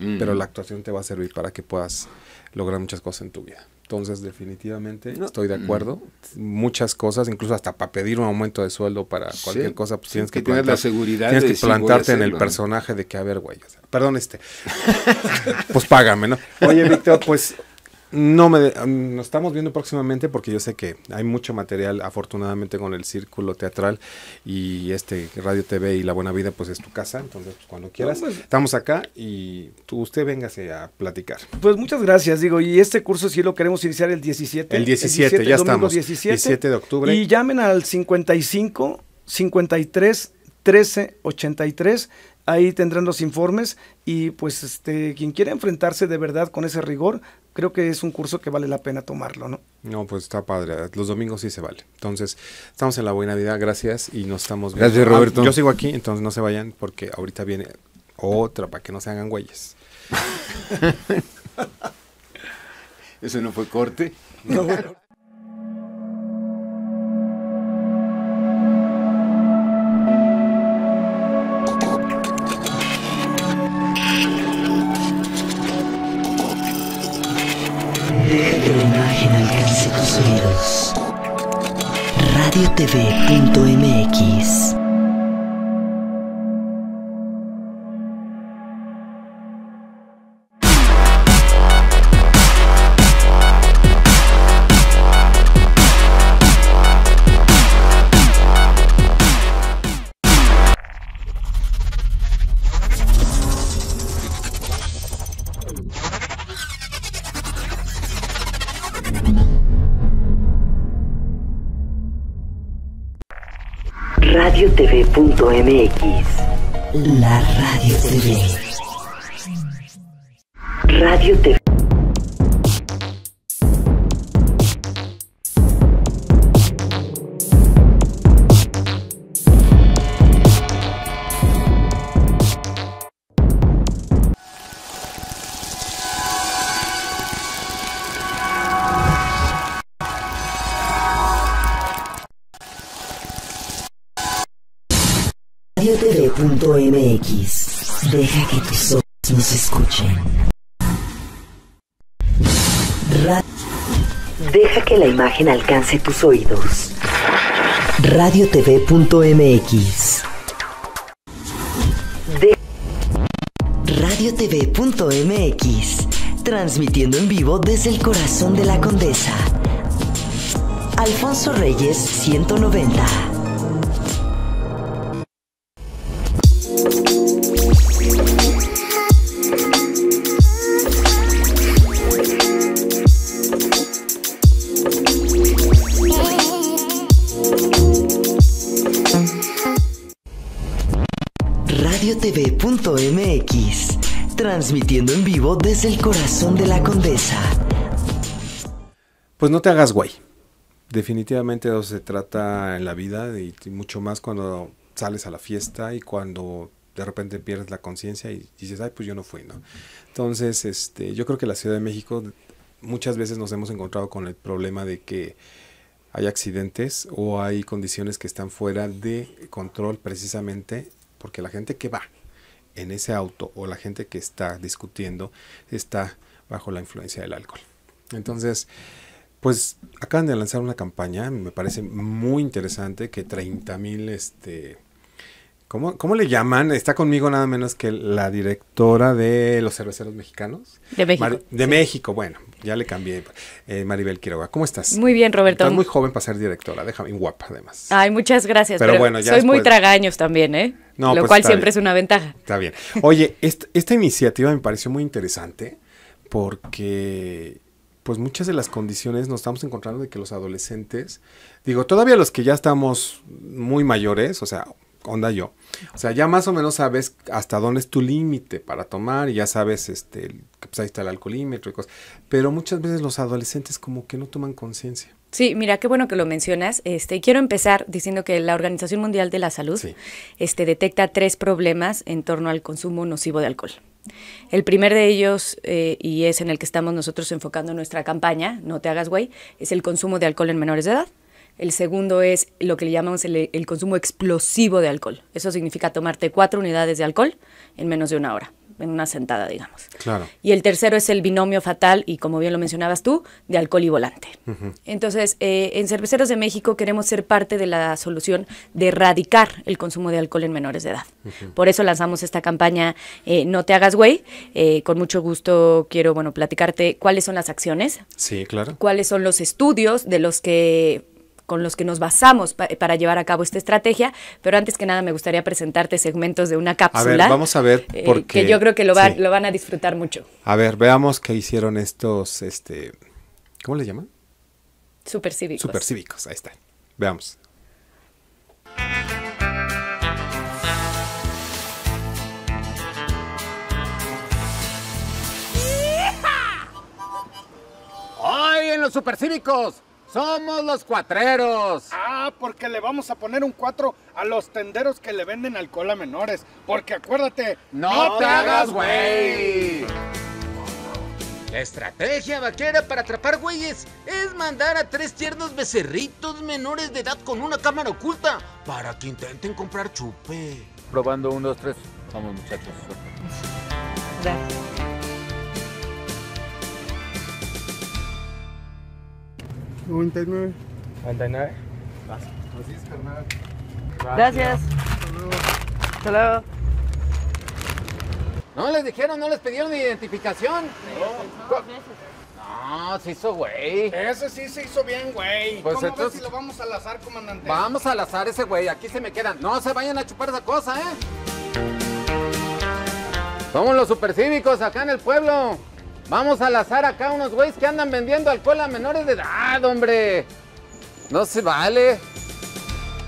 mm. pero la actuación te va a servir para que puedas lograr muchas cosas en tu vida. Entonces, definitivamente estoy de acuerdo. Muchas cosas, incluso hasta para pedir un aumento de sueldo para cualquier cosa, pues tienes que, la seguridad. Tienes plantarte en el personaje de que, a ver, güey, perdón, este. <laughs> pues págame, ¿no? <laughs> Oye, Víctor, pues no me nos estamos viendo próximamente porque yo sé que hay mucho material afortunadamente con el círculo teatral y este Radio TV y La Buena Vida pues es tu casa, entonces pues, cuando quieras pues. estamos acá y tú, usted véngase a platicar. Pues muchas gracias, digo, y este curso sí lo queremos iniciar el 17. El 17, ya estamos. 17, 17 de octubre. Y llamen al 55 53 13 83 Ahí tendrán los informes y pues este, quien quiera enfrentarse de verdad con ese rigor, creo que es un curso que vale la pena tomarlo, ¿no? No, pues está padre. Los domingos sí se vale. Entonces, estamos en la buena vida, gracias y nos estamos viendo. Gracias, ah, Roberto. yo sigo aquí, entonces no se vayan porque ahorita viene otra para que no se hagan güeyes. <laughs> Eso no fue corte. No, bueno. TV.MX La Radio TV. Radio TV. alcance tus oídos. Radiotv.mx de Radiotv.mx Transmitiendo en vivo desde el corazón de la condesa. Alfonso Reyes 190. transmitiendo en vivo desde el corazón de la condesa. Pues no te hagas güey. Definitivamente eso se trata en la vida y mucho más cuando sales a la fiesta y cuando de repente pierdes la conciencia y dices, ay, pues yo no fui, ¿no? Entonces, este, yo creo que la Ciudad de México muchas veces nos hemos encontrado con el problema de que hay accidentes o hay condiciones que están fuera de control precisamente porque la gente que va, en ese auto o la gente que está discutiendo está bajo la influencia del alcohol. Entonces, pues acaban de lanzar una campaña, me parece muy interesante que 30.000 mil este, ¿Cómo, le llaman? Está conmigo nada menos que la directora de los cerveceros mexicanos. De México. de México, bueno, ya le cambié. Eh, Maribel Quiroga, ¿cómo estás? Muy bien, Roberto. Estás muy joven para ser directora, déjame, guapa además. Ay, muchas gracias. Pero, bueno, Soy muy tragaños también, ¿eh? Lo pues cual siempre es una ventaja. Está bien. Oye, esta iniciativa me pareció muy interesante porque pues muchas de las condiciones nos estamos encontrando de que los adolescentes, digo, todavía los que ya estamos muy mayores, o sea, onda yo. O sea, ya más o menos sabes hasta dónde es tu límite para tomar y ya sabes, este, que pues, ahí está el alcoholímetro y cosas. Pero muchas veces los adolescentes como que no toman conciencia. Sí, mira, qué bueno que lo mencionas. Este, quiero empezar diciendo que la Organización Mundial de la Salud este, detecta tres problemas en torno al consumo nocivo de alcohol. El primer de ellos, eh, y es en el que estamos nosotros enfocando nuestra campaña, No te hagas güey, es el consumo de alcohol en menores de edad. El segundo es lo que le llamamos el, consumo explosivo de alcohol. Eso significa tomarte cuatro unidades de alcohol en menos de una hora, en una sentada, digamos. Claro. Y el tercero es el binomio fatal, y como bien lo mencionabas tú, de alcohol y volante. Entonces, eh, en Cerveceros de México queremos ser parte de la solución de erradicar el consumo de alcohol en menores de edad. Por eso lanzamos esta campaña eh, No te hagas güey. Eh, con mucho gusto quiero, bueno, platicarte cuáles son las acciones. Sí, claro. Cuáles son los estudios de los que con los que nos basamos eh, para llevar a cabo esta estrategia, pero antes que nada me gustaría presentarte segmentos de una cápsula. A ver, vamos a ver eh, porque yo creo que lo, van a disfrutar mucho. A ver, veamos qué hicieron estos este ¿cómo les llaman? Supercívicos. Supercívicos, ahí están. Veamos. ¡Hoy en los supercívicos! Somos los cuatreros. Ah, porque le vamos a poner un cuatro a los tenderos que le venden alcohol a menores. Porque acuérdate, no, te hagas güey. La estrategia vaquera para atrapar güeyes es mandar a tres tiernos becerritos menores de edad con una cámara oculta para que intenten comprar chupe. Probando Uno, dos, tres. Vamos muchachos. 99. 99. Así es, carnal. Gracias. Hasta No les dijeron, no les pidieron identificación. No, se hizo güey. Ese sí se hizo bien, güey. Pues ¿Cómo entonces, ves si lo vamos a azar, comandante? Vamos al azar ese güey, aquí se me quedan. No se vayan a chupar esa cosa, ¿eh? Somos los supercívicos acá en el pueblo. Vamos a lazar acá unos güeyes que andan vendiendo alcohol a menores de edad, hombre. No se vale.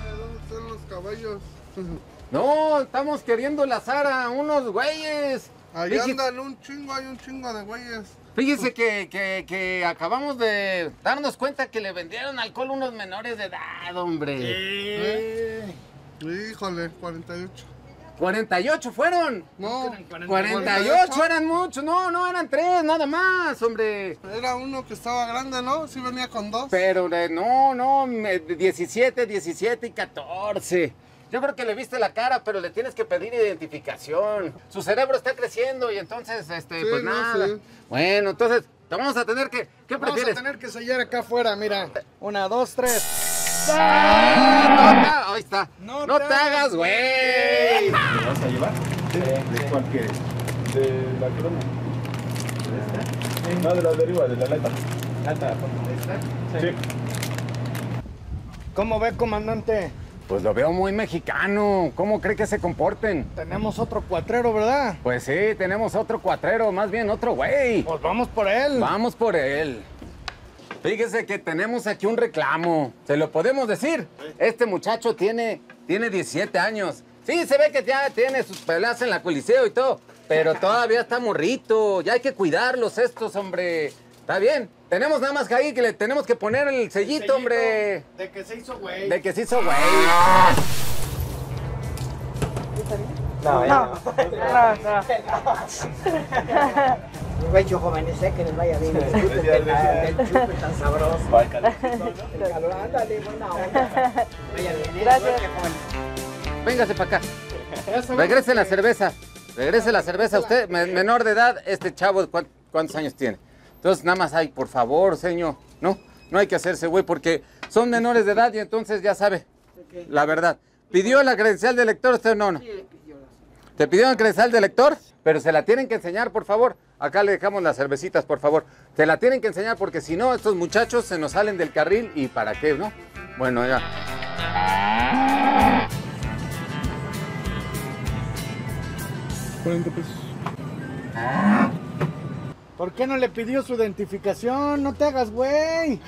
¿Dónde están los caballos? <laughs> No, estamos queriendo lazar a unos güeyes. Ahí andan un chingo, hay un chingo de güeyes. Fíjese que, acabamos de darnos cuenta que le vendieron alcohol a unos menores de edad, hombre. Sí. ¿Eh? Híjole, 48. 48 fueron. No, 48? eran muchos. No, no, eran tres, nada más, hombre. Era uno que estaba grande, ¿no? Sí venía con dos. Pero eh, no, no, 17, 17 y 14. Yo creo que le viste la cara, pero le tienes que pedir identificación. Su cerebro está creciendo y entonces, este, pues nada. Bueno, entonces, vamos a tener que. ¿Qué prefieres? Vamos a tener que sellar acá afuera, mira. Una, dos, tres. ¡Ah! Ahí está. No, te, hagas, güey. ¿Te vas a llevar? Sí. ¿De cualquier... De la corona. ¿De esta? No, de la deriva, de la lata. ¿Lata? ¿De esta? Sí. ¿Cómo ve, comandante? Pues lo veo muy mexicano. ¿Cómo cree que se comporten? Tenemos otro cuatrero, ¿verdad? Pues sí, tenemos otro cuatrero, más bien otro güey. Pues vamos por él. Vamos por él. Fíjese que tenemos aquí un reclamo. ¿Se lo podemos decir? Este muchacho tiene, tiene 17 años. Sí, se ve que ya tiene sus peleas en la coliseo y todo. Pero <laughs> todavía está morrito. Ya hay que cuidarlos estos, hombre. Está bien. Tenemos nada más que ahí que le tenemos que poner el el sellito hombre. De que se hizo güey. De que se hizo güey. Ah. No, no. No, no. <laughs> joven eh, que les vaya bien tan sabroso. El calor, ándale, buena onda. <laughs> Vaya bien, eh. Gracias. Véngase para acá. Regrese la ¿eh? cerveza. Regrese la cerveza. Usted, menor de edad, este chavo, ¿cuántos años tiene? Entonces, nada más hay, por favor, señor, ¿no? No hay que hacerse, güey, porque son menores de edad y entonces ya sabe la verdad. ¿Pidió la credencial de lector usted no? no. Te pidieron que les salga el lector, pero se la tienen que enseñar, por favor. Acá le dejamos las cervecitas, por favor. Se la tienen que enseñar porque si no, estos muchachos se nos salen del carril y para qué, ¿no? Bueno, ya. ¿Por qué no le pidió su identificación? No te hagas, güey.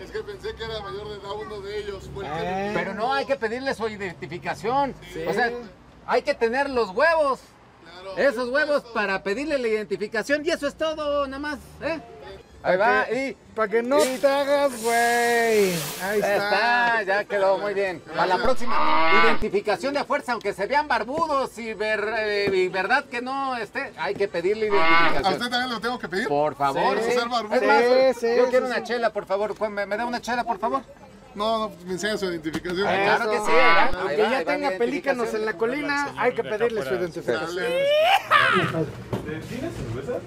Es que pensé que era mayor de edad uno de ellos. Ah. Pero no, hay que pedirle su identificación. O sea, hay que tener los huevos. esos huevos para pedirle la identificación y eso es todo, nada más, ¿eh? Ahí va, y. Para que no te hagas, güey. Ahí está. Ya quedó muy bien. A la próxima. Identificación de fuerza, aunque se vean barbudos y, eh, verdad que no esté, hay que pedirle ah, identificación. ¿A usted también lo tengo que pedir? Por favor. Sí, sí. barbudo. yo quiero una chela, por favor. ¿Me da una chela, por favor? No, no, pues me enseña su identificación. claro que sí, Aunque ya tenga pelícanos en la colina, hay que pedirle su identificación. ¿Tienes cervezas?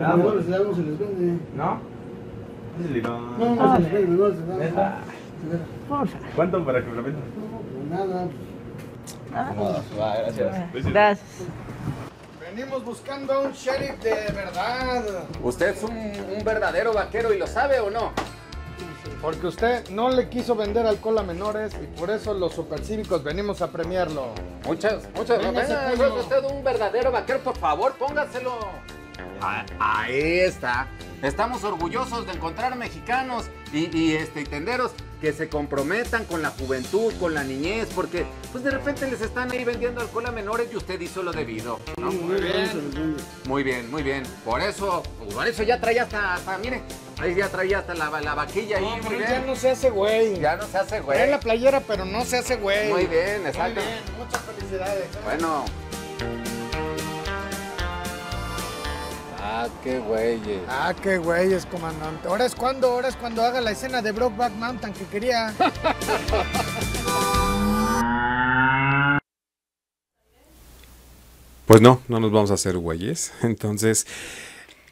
Ah, bueno, se les vende. ¿No? No, no se les vende, no se vende. ¿Cuánto para que me lo No, Nada. gracias. Gracias. Venimos buscando a un sheriff de verdad. Usted es un verdadero vaquero y lo sabe o no? Porque usted no le quiso vender alcohol a menores y por eso los supercívicos venimos a premiarlo. Muchas, muchas gracias. Es usted un verdadero vaquero, por favor, póngaselo. ahí está. Estamos orgullosos de encontrar mexicanos y, este, tenderos que se comprometan con la juventud, con la niñez, porque pues de repente les están ahí vendiendo alcohol a menores y usted hizo lo debido. Muy bien. Muy bien, muy bien. Por eso, por eso ya trae hasta, hasta mire, Ahí ya traía hasta la, la vaquilla ahí. ya no se hace güey. Ya no se hace güey. Es la playera, pero no se hace güey. Muy bien, exacto. Muy bien, muchas felicidades. Bueno. Ah, qué güeyes. Ah, qué güeyes, comandante. Ahora es cuando, ahora es cuando haga la escena de Back Mountain que quería. <laughs> Pues no, no nos vamos a hacer güeyes. Entonces,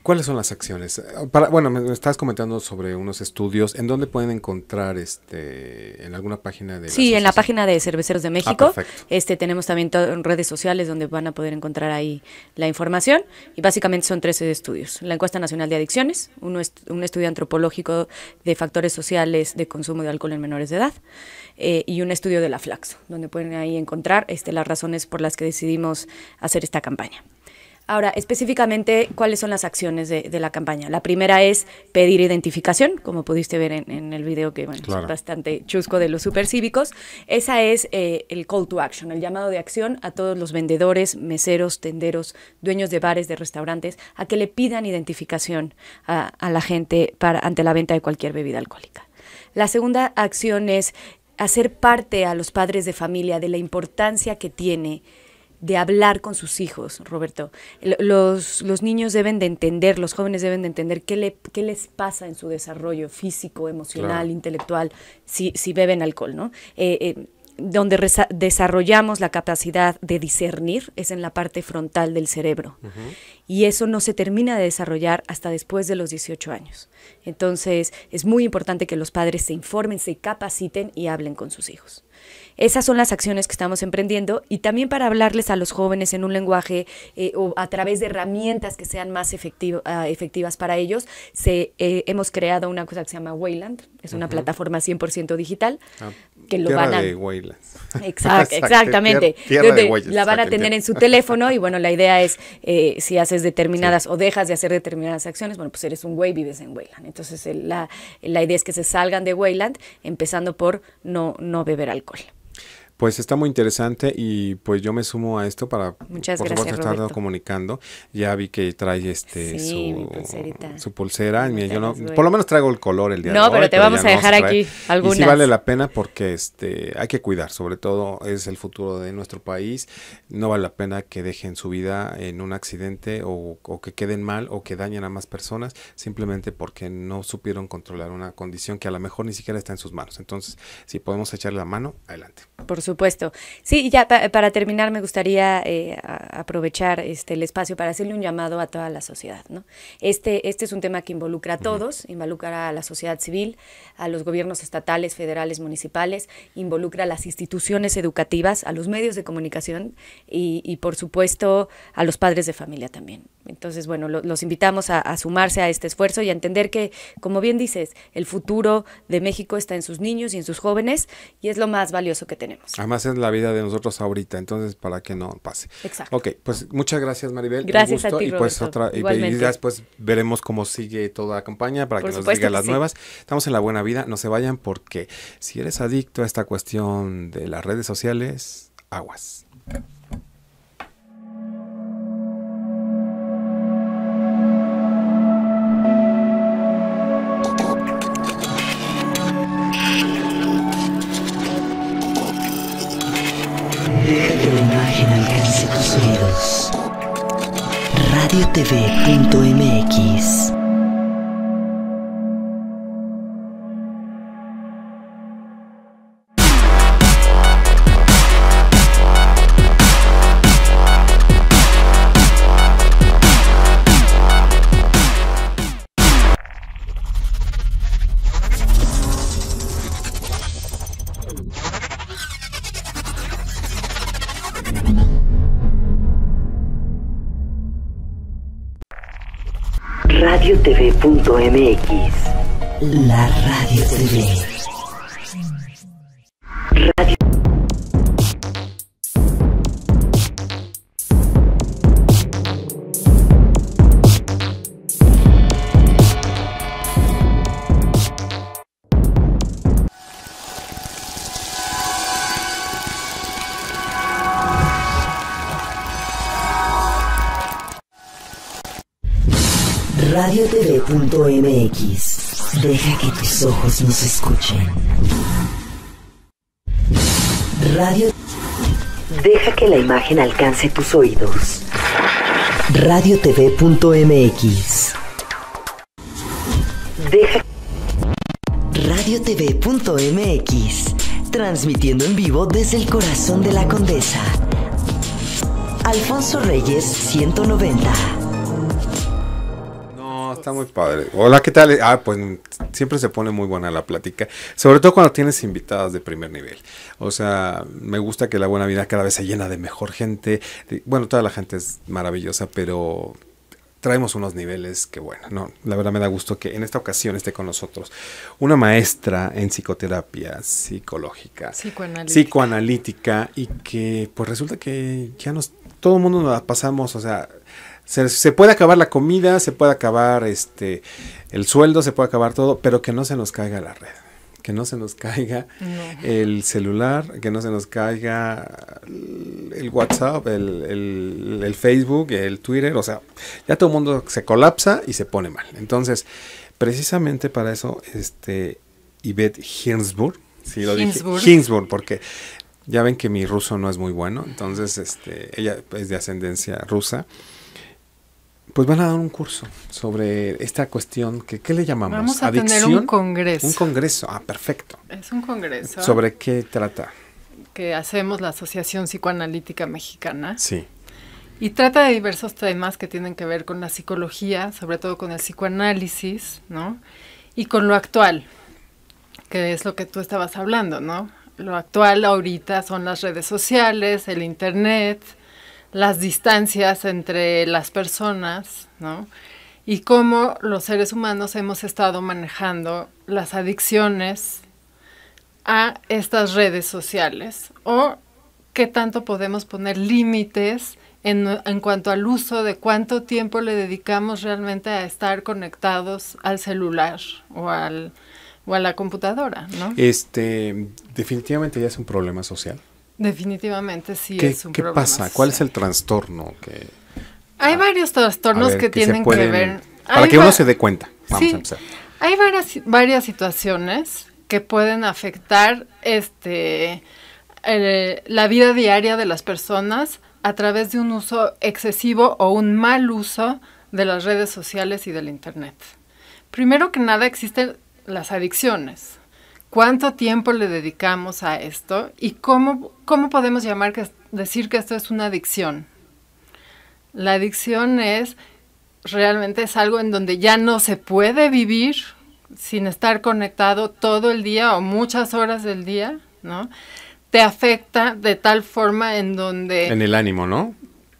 ¿Cuáles son las acciones? Para, bueno, me, estabas estás comentando sobre unos estudios. ¿En dónde pueden encontrar este en alguna página de? sí, en la página de Cerveceros de ah, México. este tenemos también redes sociales donde van a poder encontrar ahí la información y básicamente son 13 estudios. La encuesta nacional de adicciones, uno un estudio antropológico de factores sociales de consumo de alcohol en menores de edad eh, y un estudio de la Flaxo, donde pueden ahí encontrar este las razones por las que decidimos hacer esta campaña. Ahora, específicamente, ¿cuáles son las acciones de, la campaña? La primera es pedir identificación, como pudiste ver en, el video que es bastante chusco de los supercívicos. Esa es eh, el call to action, el llamado de acción a todos los vendedores, meseros, tenderos, dueños de bares, de restaurantes, a que le pidan identificación a, la gente para, ante la venta de cualquier bebida alcohólica. La segunda acción es hacer parte a los padres de familia de la importancia que tiene de hablar con sus hijos, Roberto. Los, los, niños deben de entender, los jóvenes deben de entender qué, le, qué les pasa en su desarrollo físico, emocional, intelectual, si, si, beben alcohol, ¿no? Eh, eh, donde desarrollamos la capacidad de discernir es en la parte frontal del cerebro. Y eso no se termina de desarrollar hasta después de los 18 años. Entonces, es muy importante que los padres se informen, se capaciten y hablen con sus hijos. Esas son las acciones que estamos emprendiendo y también para hablarles a los jóvenes en un lenguaje eh, o a través de herramientas que sean más ah, efectivas para ellos, se, eh, hemos creado una cosa que se llama Wayland, es una plataforma 100% digital, ah que lo van a... <laughs> exactamente. la van a tener en su teléfono y bueno, la idea es eh, si haces determinadas o dejas de hacer determinadas acciones, bueno, pues eres un güey, vives en Wayland. Entonces la, la idea es que se salgan de Wayland, empezando por no, no beber alcohol. Pues está muy interesante y pues yo me sumo a esto para Muchas por estar comunicando. Ya vi que trae este su, pulsera. por lo menos traigo el color el día de hoy. No, pero te vamos a dejar aquí algunas. sí vale la pena porque este hay que cuidar, sobre todo es el futuro de nuestro país. No vale la pena que dejen su vida en un accidente o, que queden mal o que dañen a más personas simplemente porque no supieron controlar una condición que a lo mejor ni siquiera está en sus manos. Entonces, si podemos echarle la mano, adelante. Por supuesto. Sí, ya para terminar me gustaría eh, aprovechar este, el espacio para hacerle un llamado a toda la sociedad. ¿no? Este, este es un tema que involucra a todos, involucra a la sociedad civil, a los gobiernos estatales, federales, municipales, involucra a las instituciones educativas, a los medios de comunicación y por supuesto, a los padres de familia también. Entonces, bueno, los invitamos a, sumarse a este esfuerzo y a entender que, como bien dices, el futuro de México está en sus niños y en sus jóvenes y es lo más valioso que tenemos. Además es la vida de nosotros ahorita, entonces para que no pase. Exacto. Ok, pues muchas gracias Maribel. Gracias a ti, y pues otra y, y después veremos cómo sigue toda la campaña para que nos digan las nuevas. Estamos en la buena vida, no se vayan porque si eres adicto a esta cuestión de las redes sociales, aguas. RadioTV.mx La radio nos escuchen. Radio. Deja que la imagen alcance tus oídos. Radiotv.mx. Deja. Radiotv.mx. Transmitiendo en vivo desde el corazón de la condesa. Alfonso Reyes 190 está muy padre. Hola, ¿qué tal? Ah, pues siempre se pone muy buena la plática, sobre todo cuando tienes invitadas de primer nivel. O sea, me gusta que la buena vida cada vez se llena de mejor gente. Bueno, toda la gente es maravillosa, pero traemos unos niveles que bueno, no, la verdad me da gusto que en esta ocasión esté con nosotros una maestra en psicoterapia psicológica, psicoanalítica, y que pues resulta que ya nos todo el mundo nos la pasamos, o sea, se, puede acabar la comida, se puede acabar este el sueldo, se puede acabar todo, pero que no se nos caiga la red, que no se nos caiga el celular, que no se nos caiga el WhatsApp, el, Facebook, el Twitter, o sea, ya todo el mundo se colapsa y se pone mal. Entonces, precisamente para eso, este Yvette Hinsburg, sí lo dije, porque ya ven que mi ruso no es muy bueno, entonces este, ella es de ascendencia rusa pues van a dar un curso sobre esta cuestión que ¿qué le llamamos? Vamos a tener un congreso. Un congreso, ah, perfecto. Es un congreso. ¿Sobre qué trata? Que hacemos la Asociación Psicoanalítica Mexicana. Sí. Y trata de diversos temas que tienen que ver con la psicología, sobre todo con el psicoanálisis, ¿no? Y con lo actual, que es lo que tú estabas hablando, ¿no? Lo actual ahorita son las redes sociales, el internet, las distancias entre las personas, Y cómo los seres humanos hemos estado manejando las adicciones a estas redes sociales o qué tanto podemos poner límites en, cuanto al uso de cuánto tiempo le dedicamos realmente a estar conectados al celular o, a la computadora, ¿no? Este, definitivamente ya es un problema social. Definitivamente sí ¿Qué, es un ¿qué pasa? ¿Cuál es el trastorno? Hay ah, varios trastornos que, tienen que ver. Para que uno se dé cuenta. Vamos a empezar. Hay varias, varias situaciones que pueden afectar este la vida diaria de las personas a través de un uso excesivo o un mal uso de las redes sociales y del Internet. Primero que nada existen las adicciones cuánto tiempo le dedicamos a esto y cómo, podemos llamar decir que esto es una adicción. La adicción es realmente es algo en donde ya no se puede vivir sin estar conectado todo el día o muchas horas del día, ¿no? Te afecta de tal forma en donde... En el ánimo, ¿no?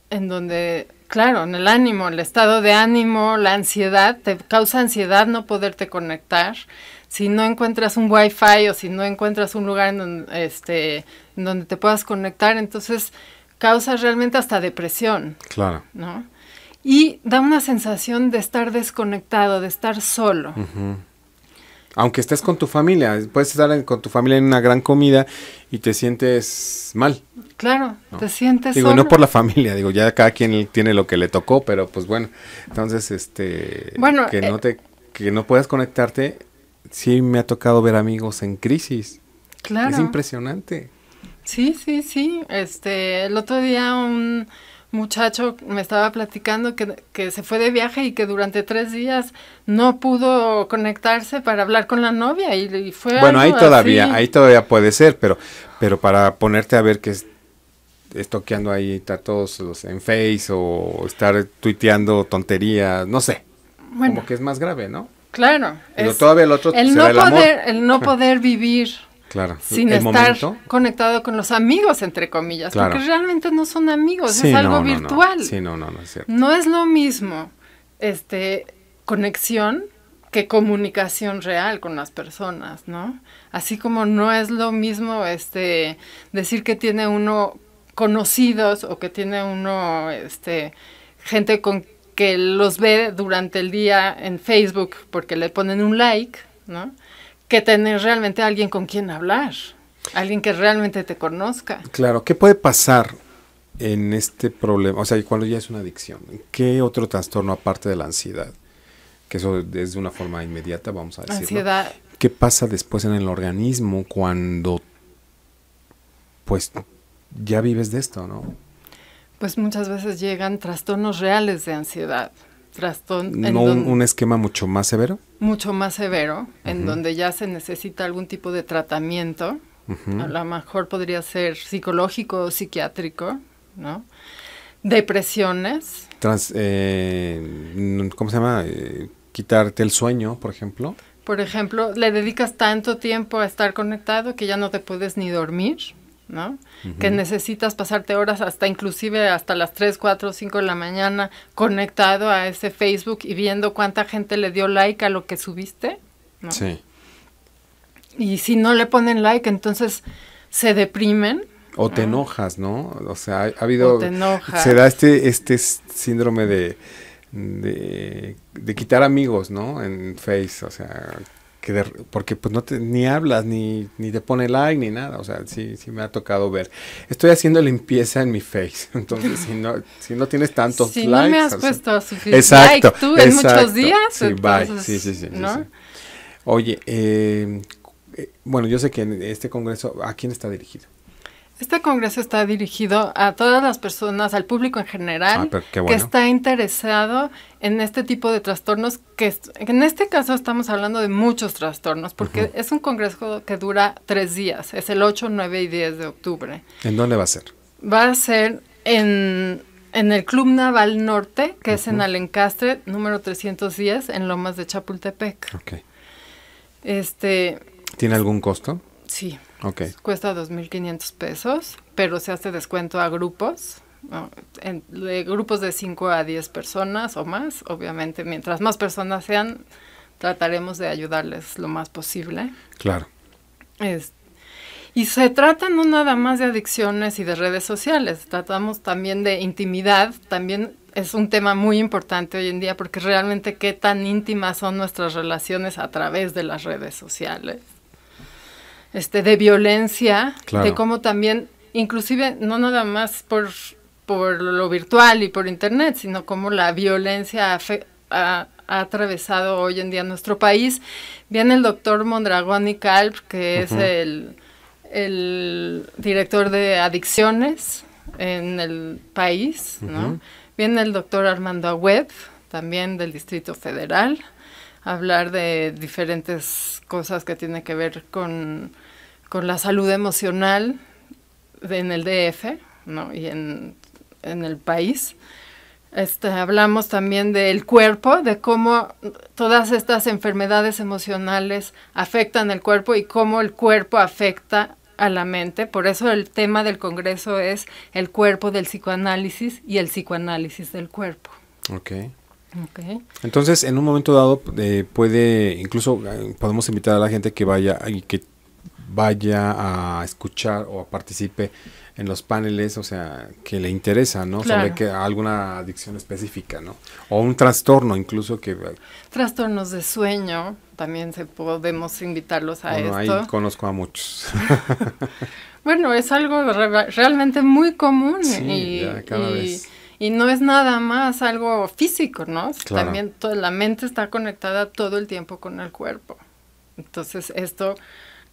En donde, claro, en el ánimo, el estado de ánimo, la ansiedad, te causa ansiedad no poderte conectar si no encuentras un wifi o si no encuentras un lugar en donde, este, donde te puedas conectar, entonces causa realmente hasta depresión. Claro. ¿No? Y da una sensación de estar desconectado, de estar solo. Aunque estés con tu familia, puedes estar con tu familia en una gran comida y te sientes mal. Claro, te sientes Digo, no por la <laughs> familia, digo, ya cada quien tiene lo que le tocó, pero pues bueno, entonces este... que no eh, te que no puedas conectarte sí me ha tocado ver amigos en crisis. Claro. Es impresionante. Sí, sí, sí. Este, el otro día un muchacho me estaba platicando que, se fue de viaje y que durante tres días no pudo conectarse para hablar con la novia y, fue bueno ahí todavía ahí todavía puede ser pero pero para ponerte a ver que es, toqueando ahí a todos los en Face o estar tuiteando tonterías no sé como que es más grave no Claro. Pero todavía el otro el no el poder, no poder vivir. <laughs> Claro. Sin estar conectado con los amigos, entre comillas, porque realmente no son amigos, es algo virtual. No. Sí, no, no, no es No es lo mismo este, conexión que comunicación real con las personas, ¿no? Así como no es lo mismo este, decir que tiene uno conocidos o que tiene uno este, gente con que los ve durante el día en Facebook porque le ponen un like, ¿no? Que tener realmente alguien con quien hablar, alguien que realmente te conozca. Claro, ¿qué puede pasar en este problema? O sea, cuando ya es una adicción, ¿qué otro trastorno aparte de la ansiedad? Que eso es de una forma inmediata, vamos a decirlo. Ansiedad. ¿Qué pasa después en el organismo cuando pues ya vives de esto, ¿no? Pues muchas veces llegan trastornos reales de ansiedad. Trastorn un esquema mucho más severo? Mucho más severo, en donde ya se necesita algún tipo de tratamiento. A lo mejor podría ser psicológico o psiquiátrico, ¿no? Depresiones. Eh, ¿Cómo se llama? Eh, quitarte el sueño, por ejemplo. Por ejemplo, le dedicas tanto tiempo a estar conectado que ya no te puedes ni dormir. ¿no? Que necesitas pasarte horas hasta inclusive hasta las 3, 4, 5 de la mañana conectado a ese Facebook y viendo cuánta gente le dio like a lo que subiste, Sí. Y si no le ponen like, entonces se deprimen. O te enojas, ¿no? O sea, ha, habido... te enojas. Se da este, este síndrome de, de, de, quitar amigos, ¿no? En Face, o sea, porque pues no te, ni hablas, ni, ni te pone like, ni nada. O sea, sí, sí me ha tocado ver. Estoy haciendo limpieza en mi face. <laughs> Entonces, si no, si no tienes tantos likes. me has exacto, tú en muchos días. Sí, Sí, sí, Oye, eh, eh, bueno, yo sé que en este congreso, ¿a quién está dirigido? Este congreso está dirigido a todas las personas, al público en general, ah, que está interesado en este tipo de trastornos, que en este caso estamos hablando de muchos trastornos, porque es un congreso que dura tres días, es el 8, 9 y 10 de octubre. ¿En dónde va a ser? Va a ser en, en el Club Naval Norte, que es en Alencastre, número 310, en Lomas de Chapultepec. Okay. Este, ¿Tiene algún costo? Sí. Okay. Cuesta 2.500 pesos, pero se hace descuento a grupos, en, de grupos de 5 a 10 personas o más. Obviamente, mientras más personas sean, trataremos de ayudarles lo más posible. Claro. y se trata no nada más de adicciones y de redes sociales, tratamos también de intimidad, también es un tema muy importante hoy en día porque realmente qué tan íntimas son nuestras relaciones a través de las redes sociales. Este, de violencia, de cómo también, inclusive no nada más por, por lo virtual y por internet, sino cómo la violencia ha atravesado hoy en día nuestro país. Viene el doctor Mondragón y Calp, que es el, director de adicciones en el país, Viene el doctor Armando Webb, también del Distrito Federal, a hablar de diferentes cosas que tienen que ver con con la salud emocional en el DF ¿no? y en, el país. Este, hablamos también del cuerpo, de cómo todas estas enfermedades emocionales afectan el cuerpo y cómo el cuerpo afecta a la mente. Por eso el tema del Congreso es el cuerpo del psicoanálisis y el psicoanálisis del cuerpo. Ok. okay. Entonces, en un momento dado, eh, puede, incluso eh, podemos invitar a la gente que vaya y que vaya a escuchar o a participe en los paneles, o sea, que le interesa, ¿no? Sobre que alguna adicción específica, ¿no? O un trastorno incluso que... Trastornos de sueño, también se podemos invitarlos a bueno, esto. Ahí conozco a muchos. <laughs> bueno, es algo realmente muy común y, no es nada más algo físico, ¿no? También la mente está conectada todo el tiempo con el cuerpo. Entonces esto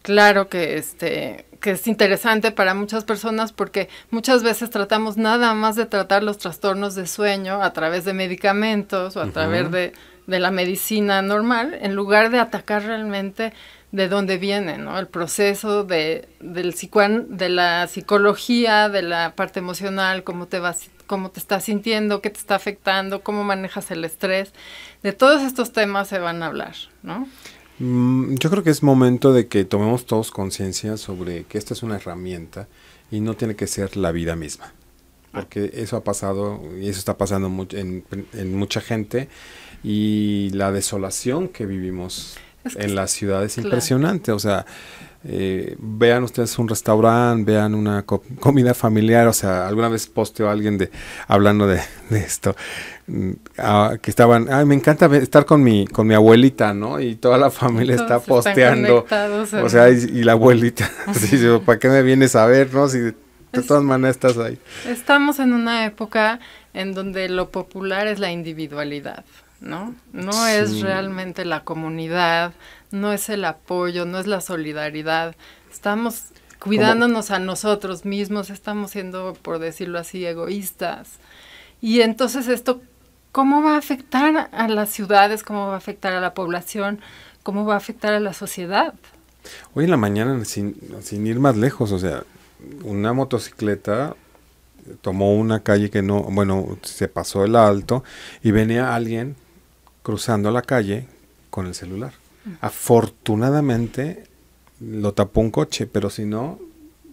Claro que este que es interesante para muchas personas porque muchas veces tratamos nada más de tratar los trastornos de sueño a través de medicamentos o a través de, la medicina normal, en lugar de atacar realmente de dónde viene, ¿no? El proceso de, del de la psicología, de la parte emocional, cómo te vas, cómo te estás sintiendo, qué te está afectando, cómo manejas el estrés. De todos estos temas se van a hablar, ¿no? Mm, yo creo que es momento de que tomemos todos conciencia sobre que esta es una herramienta y no tiene que ser la vida misma. Ah. Porque eso ha pasado y eso está pasando en, mucha gente y la desolación que vivimos en la ciudad es impresionante. O sea, eh, vean ustedes un restaurante, vean una <laughs> comida familiar, o sea, alguna vez posteó alguien de, hablando de, <laughs> esto, mm, ah, que estaban, ay, me encanta estar con mi, con mi abuelita, ¿no? Y toda la <laughs> familia está posteando, o sea, y, la abuelita, ¿para qué me vienes a ver, no? Si de, todas maneras estás ahí. Estamos en una época en donde lo popular es la individualidad, ¿no? No es realmente la comunidad, no es el apoyo, no es la solidaridad. Estamos cuidándonos a nosotros mismos, estamos siendo, por decirlo así, egoístas. Y entonces esto, ¿cómo va a afectar a las ciudades? ¿Cómo va a afectar a la población? ¿Cómo va a afectar a la sociedad? Hoy en la mañana, sin, sin ir más lejos, o sea, una motocicleta tomó una calle que no, bueno, se pasó el alto y venía alguien cruzando la calle con el celular. Afortunadamente lo tapó un coche, pero si no,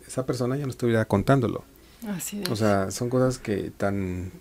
esa persona ya no estuviera contándolo. Así es. O sea, son cosas que tan...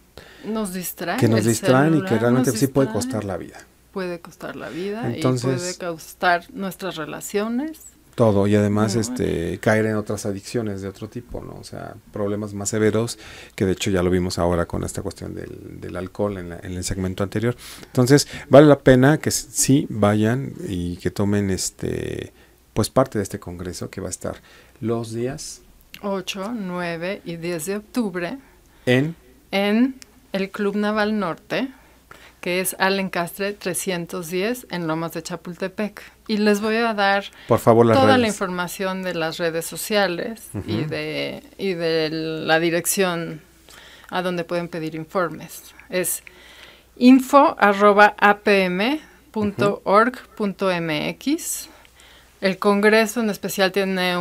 Nos distraen. Que nos distraen y que realmente sí puede costar la vida. Puede costar la vida y puede costar nuestras relaciones todo, y además este caer en otras adicciones de otro tipo, ¿no? O sea, problemas más severos, que de hecho ya lo vimos ahora con esta cuestión del, del alcohol en, el segmento anterior. Entonces, vale la pena que sí vayan y que tomen este pues parte de este congreso que va a estar los días 8, 9 y 10 de octubre en en el Club Naval Norte que es Allen Castre 310 en Lomas de Chapultepec. Y les voy a dar Por favor, toda la información de las redes sociales y, de, de la dirección a donde pueden pedir informes. Es info.apm.org.mx. El Congreso en especial tiene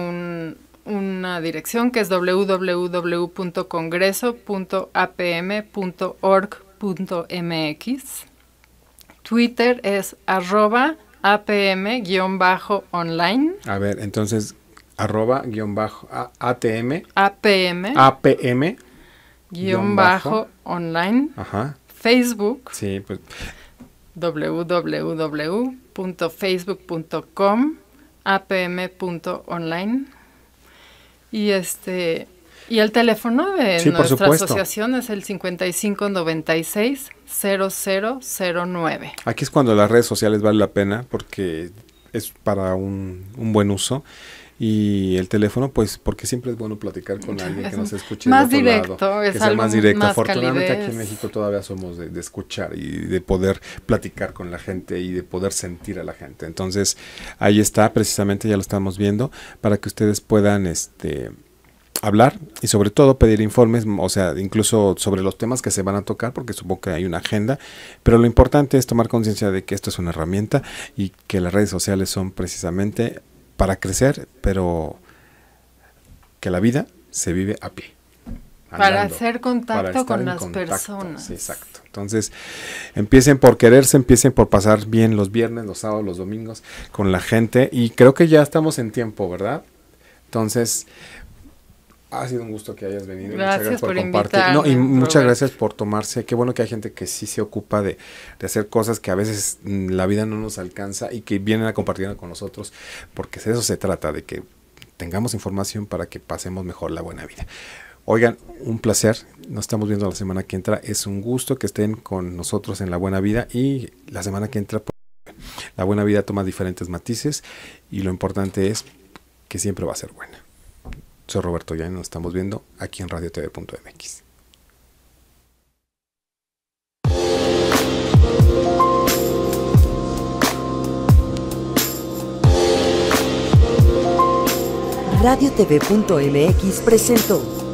una dirección que es www.congreso.apm.org mx, Twitter es arroba apm-online. A ver, entonces, arroba bajo atm. Apm. Apm. bajo, online. Facebook. Sí, pues. www.facebook.com apm.online. Y este, y el teléfono de nuestra asociación es el 5596-0009. Aquí es cuando las redes sociales vale la pena porque es para un, buen uso y el teléfono, pues, porque siempre es bueno platicar con <laughs> alguien que nos escuche. Más directo, es más directo. Afortunadamente aquí en México todavía somos de, de, escuchar y de poder platicar con la gente y de poder sentir a la gente. Entonces, ahí está, precisamente ya lo estamos viendo, para que ustedes puedan este hablar y sobre todo pedir informes, o sea, incluso sobre los temas que se van a tocar, porque supongo que hay una agenda, pero lo importante es tomar conciencia de que esto es una herramienta y que las redes sociales son precisamente para crecer, pero que la vida se vive a pie. para hacer contacto con las personas. exacto. Entonces, empiecen por quererse, empiecen por pasar bien los viernes, los sábados, los domingos con la gente. Y creo que ya estamos en tiempo, ¿verdad? Entonces, ha sido un gusto que hayas venido. muchas gracias por, compartir. No, y muchas gracias por tomarse. Qué bueno que hay gente que sí se ocupa de, hacer cosas que a veces mm, la vida no nos alcanza y que vienen a compartir con nosotros, porque eso se trata, de que tengamos información para que pasemos mejor la buena vida. Oigan, un placer. Nos estamos viendo la semana que entra. Es un gusto que estén con nosotros en La Buena Vida y la semana que entra, pues, la buena vida toma diferentes matices y lo importante es que siempre va a ser buena. Soy Roberto ya nos estamos viendo aquí en radiotv.mx. RadioTV.mx presento